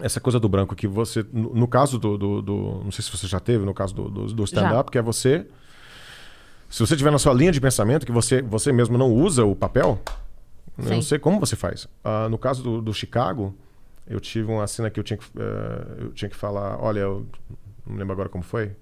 essa coisa do branco que você. No, no caso do, do, do, Não sei se você já teve, no caso do, do, do stand-up, que é você. Se você tiver na sua linha de pensamento que você, você mesmo não usa o papel, Sim. eu não sei como você faz. Ah, no caso do, do, Chicago, eu tive uma cena que eu tinha que, uh, eu tinha que falar. Olha, eu não lembro agora como foi.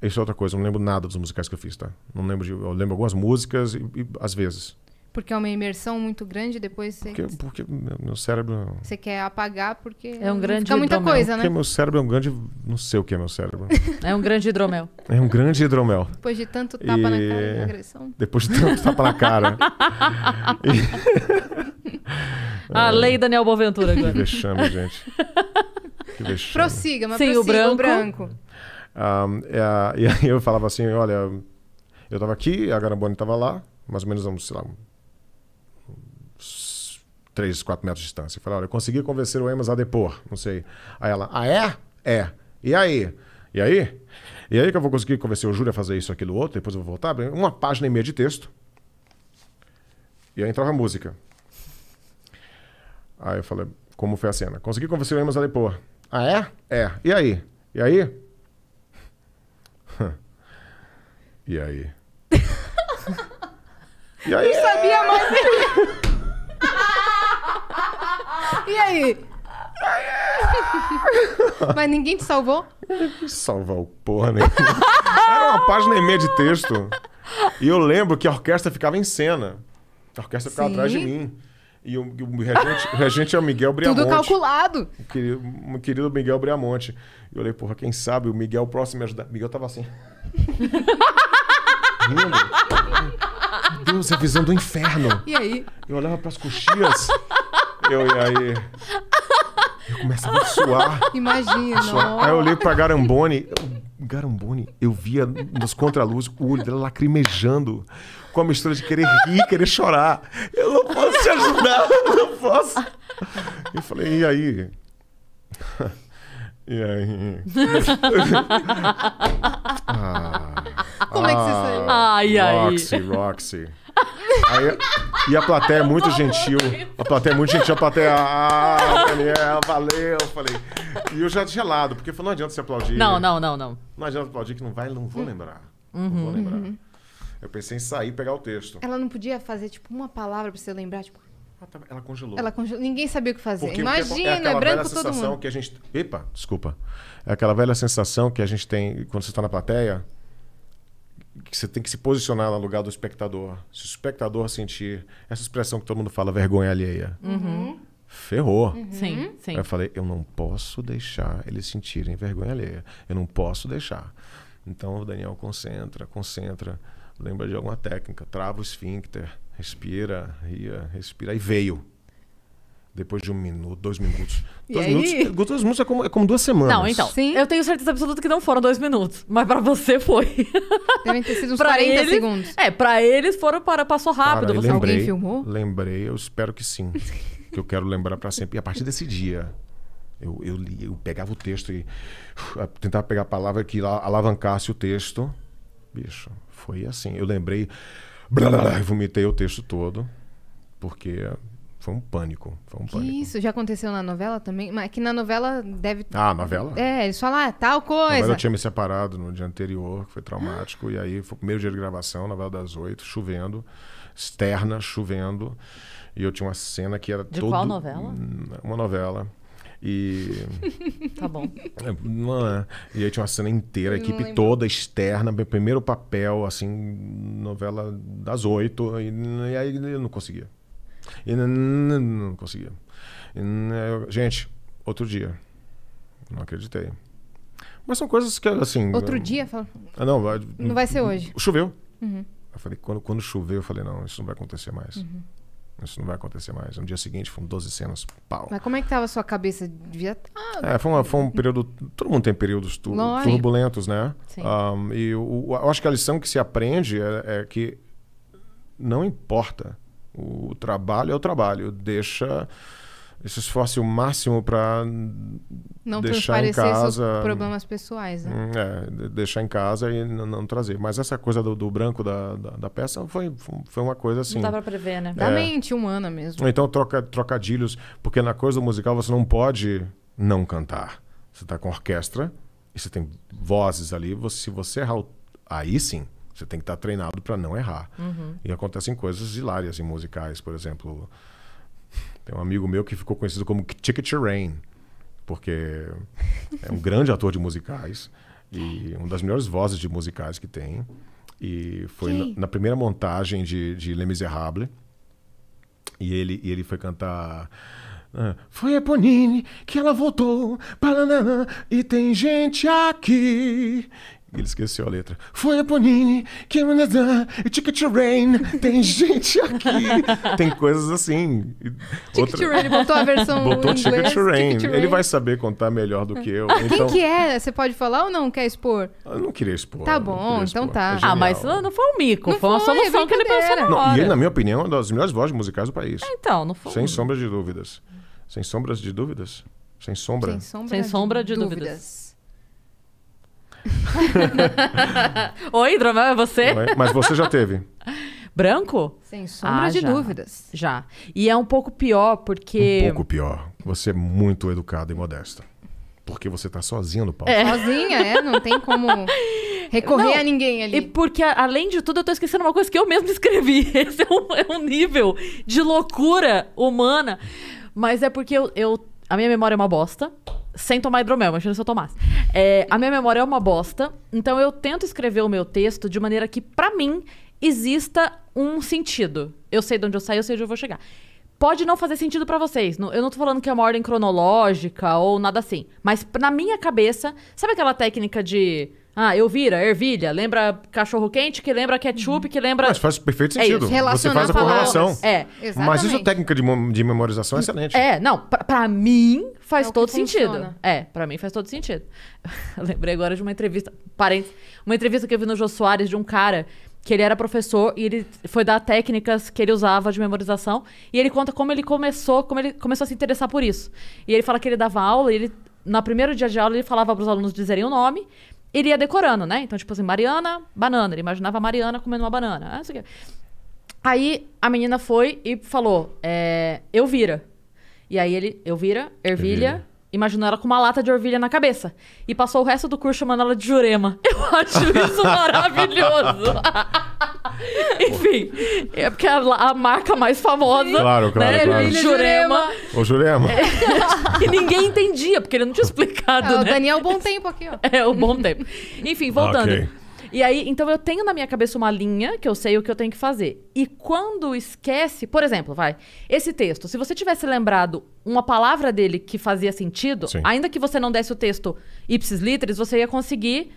Isso é outra coisa, eu não lembro nada dos musicais que eu fiz, tá? Não lembro de. Eu lembro algumas músicas e, e às vezes. Porque é uma imersão muito grande, depois você. Porque, porque meu cérebro. Você quer apagar porque. É um grande fica muita hidromel. coisa, né? Porque meu cérebro é um grande. Não sei o que é meu cérebro. é um grande hidromel. É um grande hidromel. Depois de tanto tapa e... na cara de agressão. Depois de tanto tapa na cara. e... A lei Daniel Boaventura agora. Que vexame, gente. Que vexame. Prossiga, mas Sim, prossiga, o branco. O branco. É e aí eu falava assim: olha, eu tava aqui, a Garamboni tava lá, mais ou menos, sei lá, 3, 4 metros de distância. Eu falei, olha, eu consegui convencer o Amos a depor, não sei. Aí ela, ah, é? É. E aí? E aí? E aí que eu vou conseguir convencer o Júlio a fazer isso, aquilo, outro, depois eu vou voltar, uma página e meia de texto. E aí entrava a música. Aí eu falei, como foi a cena? Consegui convencer o Amos a depor. Ah, é? É. E aí? E aí? e aí? e aí? Não sabia mais. E aí? Mas ninguém te salvou? Salvar o porra né? Era uma página e meia de texto. E eu lembro que a orquestra ficava em cena. A orquestra ficava Sim. atrás de mim. E o, o, regente, o regente é o Miguel Briamonte. Tudo calculado. O querido, o querido Miguel Briamonte. E eu olhei, porra, quem sabe o Miguel próximo me ajudar. Miguel tava assim. Rindo. Meu Deus, é visão do inferno. E aí? Eu olhava pras coxias. Eu e aí. Eu começava a suar. Imagina. Suar. Aí eu olhei pra Garambone. Garambone, eu via nos contraluz o olho dela lacrimejando com a mistura de querer rir, querer chorar. Eu não posso te ajudar, eu não posso. Eu falei, e aí? E aí? ah, Como é que você ah, saiu? Ai, ai. Roxy, Roxy. Aí, e a plateia é muito gentil. A plateia é muito gentil. A plateia. Ah, Daniel, valeu. Falei. E eu já gelado, porque falou não adianta você aplaudir. Não, não, não, não. Não adianta aplaudir que não vai, não vou hum. lembrar. Uhum, não vou lembrar. Uhum. Eu pensei em sair e pegar o texto. Ela não podia fazer, tipo, uma palavra pra você lembrar, tipo. Ela congelou. Ela congelou. Ninguém sabia o que fazer. Porque é é Imagina, é, é branco todo mundo. Que a gente... Epa, desculpa. É aquela velha sensação que a gente tem quando você está na plateia que você tem que se posicionar no lugar do espectador. Se o espectador sentir essa expressão que todo mundo fala, vergonha alheia, uhum. ferrou. Sim, uhum. sim. Aí eu falei, eu não posso deixar eles sentirem vergonha alheia. Eu não posso deixar. Então o Daniel concentra, concentra, lembra de alguma técnica, trava o esfíncter, respira, ria, respira e veio depois de um minuto, dois minutos. dois minutos, dois minutos é como, é como duas semanas. Não, então. Sim. Eu tenho certeza absoluta que não foram dois minutos. Mas pra você foi. Devem ter sido uns pra 40 ele, segundos. É, pra eles foram para. Passou rápido. você lembrei, alguém filmou? Lembrei, eu espero que sim. que eu quero lembrar para sempre. E a partir desse dia. Eu, eu, li, eu pegava o texto e uh, tentava pegar a palavra que alavancasse o texto. Bicho, foi assim. Eu lembrei, blá, blá, blá, vomitei o texto todo, porque foi um pânico. Foi um que pânico. Isso, já aconteceu na novela também? Mas é que na novela deve. Ah, novela? É, eles falam ah, tal coisa. Mas eu tinha me separado no dia anterior, que foi traumático. e aí foi o primeiro dia de gravação, novela das oito, chovendo, externa, chovendo. E eu tinha uma cena que era De todo... qual novela? Hum, uma novela. E. tá bom. É, é. E aí tinha uma cena inteira, a equipe toda externa, meu primeiro papel, assim, novela das oito. E, e aí eu não conseguia. E não conseguia. E, é, gente, outro dia. Não acreditei. Mas são coisas que, assim. Outro dia? Ah, não, vai, não vai ser hoje. Choveu. Uhum. Eu falei, quando, quando choveu, eu falei, não, isso não vai acontecer mais. Uhum. Isso não vai acontecer mais. No dia seguinte foram 12 cenas, pau. Mas como é que tava a sua cabeça? Devia ah, é, foi, uma, foi um né? período. Todo mundo tem períodos turbulentos, né? Sim. Um, e eu, eu, acho que a lição que se aprende é, é que não importa o trabalho é o trabalho. Deixa. Se esforce o máximo para deixar em casa. Seus problemas pessoais, né? Hum, é, deixar em casa e não, não trazer. Mas essa coisa do, do branco da, da, da, peça foi, foi uma coisa assim. Não dá para prever, né? É, da mente humana mesmo. Então, troca, trocadilhos. Porque na coisa musical você não pode não cantar. Você está com orquestra e você tem vozes ali. Você, se você errar, aí sim você tem que estar tá treinado para não errar. Uhum. E acontecem coisas hilárias em musicais, por exemplo. Tem um amigo meu que ficou conhecido como Ticket Rain, porque é um grande ator de musicais e uma das melhores vozes de musicais que tem. E foi na, na, primeira montagem de, de Les Miserables. E ele, e ele foi cantar. Ah, foi foi Eponine que ela voltou, e tem gente aqui. Ele esqueceu a letra. Foi a Bonini, Canadá, Ticket to Rain, tem gente aqui. tem coisas assim. Ticket Outra... Rain, ele botou a versão Botou inglês, Ticket Rain. Rain. Ele vai saber contar melhor do que eu. Ah, então... Quem que é? Você pode falar ou não quer expor? Ah, eu não queria expor. Tá bom, então expor. então tá. É ah, mas não foi um mico, não foi uma é solução que ele pensou na não, E ele, na minha opinião, é uma das melhores vozes musicais do país. É, então, não foi. Sem sombra de dúvidas. Sem sombras de dúvidas? Sem sombra. Sem sombra, Sem sombra de, de, dúvidas. dúvidas. Oi, hidromel, é você? Oi, Mas você já teve. Branco? Sem ah, sombra Ah, de já. dúvidas. Já. E é um pouco pior, porque. Um pouco pior. Você é muito educada e modesta. Porque você tá sozinha no palco. É. Sozinha, é? Não tem como recorrer Não, a ninguém ali. E porque, além de tudo, eu tô esquecendo uma coisa que eu mesmo escrevi. Esse é um, é um nível de loucura humana. Mas é porque eu, eu- A minha memória é uma bosta sem tomar hidromel, imagina se eu tomasse. É, a minha memória é uma bosta, então eu tento escrever o meu texto de maneira que, para mim, exista um sentido. Eu sei de onde eu saio, eu sei de onde eu vou chegar. Pode não fazer sentido para vocês. Eu não tô falando que é uma ordem cronológica ou nada assim. Mas na minha cabeça, sabe aquela técnica de ah, eu vira ervilha, lembra cachorro quente, que lembra ketchup, uhum. que lembra. Mas faz perfeito é sentido. É Você faz a correlação. É. Exatamente. Mas isso é técnica de, de memorização é excelente. É, não, pra, mim faz é todo sentido. É, pra mim faz todo sentido. Eu lembrei agora de uma entrevista. Parênteses, uma entrevista que eu vi no Jô Soares de um cara que ele era professor e ele foi dar técnicas que ele usava de memorização. E ele conta como ele começou, como ele começou a se interessar por isso. E ele fala que ele dava aula, e ele, no primeiro dia de aula, ele falava para os alunos dizerem o nome ele ia decorando, né? Então, tipo assim, Mariana, banana. Ele imaginava a Mariana comendo uma banana. Ah, aí a menina foi e falou: é, Eu vira. E aí ele, eu vira, ervilha, imaginou ela com uma lata de orvilha na cabeça. E passou o resto do curso chamando ela de Jurema. Eu acho isso maravilhoso. Enfim, é porque é a, a marca mais famosa. Claro, claro, né? claro. Jurema. O Jurema. É, que ninguém entendia, porque ele não tinha explicado. É, né? É o Daniel Bom Tempo aqui, ó. É, o Bom Tempo. Enfim, voltando. Okay. E aí, então eu tenho na minha cabeça uma linha que eu sei o que eu tenho que fazer. E quando esquece, por exemplo, vai, esse texto, se você tivesse lembrado uma palavra dele que fazia sentido, Sim. ainda que você não desse o texto ipsis literis, você ia conseguir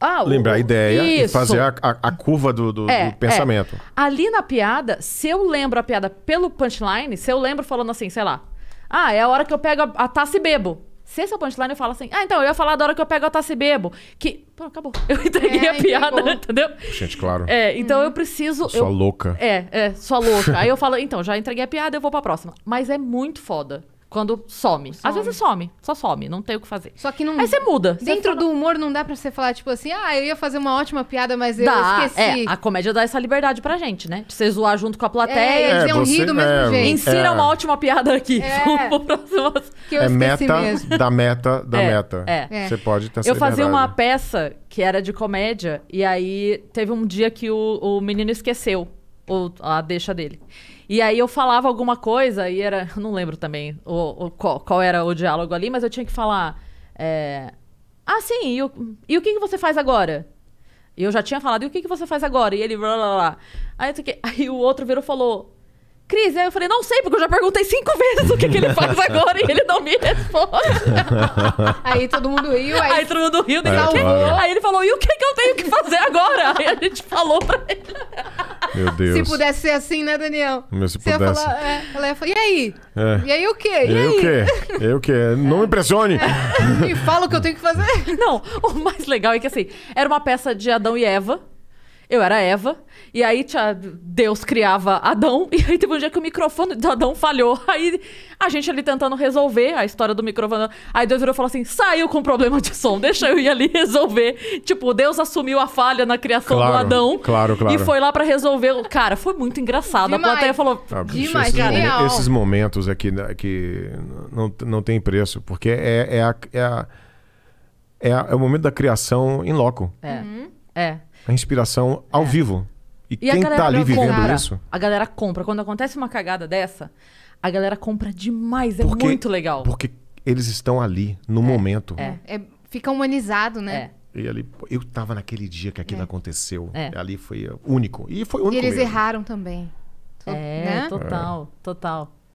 ah, Lembrar a ideia isso. e fazer a, a, a curva do, do, é, do é. pensamento. É. Ali na piada, se eu lembro a piada pelo punchline, se eu lembro falando assim, sei lá, ah, é a hora que eu pego a, a taça e bebo. Se esse é o punchline, eu falo assim, ah, então, eu ia falar da hora que eu pego a taça e bebo. Que, pô, acabou. Eu entreguei É, a piada, entregou. entendeu? Gente, claro. É, então eu uhum. preciso... Sua eu- louca. É, é, sua louca. Aí eu falo, então, já entreguei a piada, eu vou pra próxima. Mas é muito foda. Quando some. some. Às vezes some, só some, não tem o que fazer. Só que não. Aí você muda. Dentro você fala... do humor não dá pra você falar, tipo assim, ah, eu ia fazer uma ótima piada, mas eu é, esqueci. É, a comédia dá essa liberdade pra gente, né? Pra você zoar junto com a plateia. É, eles é, iam você, rir do mesmo é, jeito. Insira uma ótima piada aqui. É, que eu é meta mesmo. da meta da meta. É. Você pode ter essa Eu fazia liberdade. uma peça que era de comédia, e aí teve um dia que o, o menino esqueceu a deixa dele. E aí eu falava alguma coisa e era. Não lembro também o, o qual, qual, era o diálogo ali, mas eu tinha que falar. É, ah, sim, e o, e o que, que você faz agora? E eu já tinha falado, e o que, que você faz agora? E ele, blá, blá, blá. Aí, aí o outro virou e falou: Cris, aí eu falei, não sei, porque eu já perguntei cinco vezes o que, que ele faz agora e ele não me responde. aí todo mundo riu, aí, aí todo mundo riu, daí, é, né? aí ele falou, e o que, que eu tenho que fazer agora? aí a gente falou pra ele. Meu Deus. Se pudesse ser assim, né, Daniel? Meu, se pudesse. Ia falar, é, ela ia falar, e aí? É. E aí o quê? E, e aí o quê? E aí o quê? Não me é. impressione. Me é. fala o que eu tenho que fazer. Não, o mais legal é que assim, era uma peça de Adão e Eva. Eu era Eva, e aí tia, Deus criava Adão, e aí teve um dia que o microfone do Adão falhou. Aí a gente ali tentando resolver a história do microfone. Aí Deus virou e falou assim: saiu com problema de som, deixa eu ir ali resolver. Tipo, Deus assumiu a falha na criação claro, do Adão. Claro, claro. E foi lá para resolver. Cara, foi muito engraçado. Demais. A plateia falou: ah, demais, esses, esses momentos aqui é né, que não, não tem preço, porque é, é, a, é, a, é, a, é, o momento da criação em loco. É. Uhum. É a inspiração ao é. vivo. E, e quem tá ali vivendo compra, isso. A galera compra. Quando acontece uma cagada dessa, a galera compra demais. É porque, muito legal. Porque eles estão ali, no é, momento. É. é. Fica humanizado, né? É. E ali, eu tava naquele dia que aquilo é. aconteceu. É. Ali foi único. E foi único. E eles mesmo. erraram também. É, né? total, total.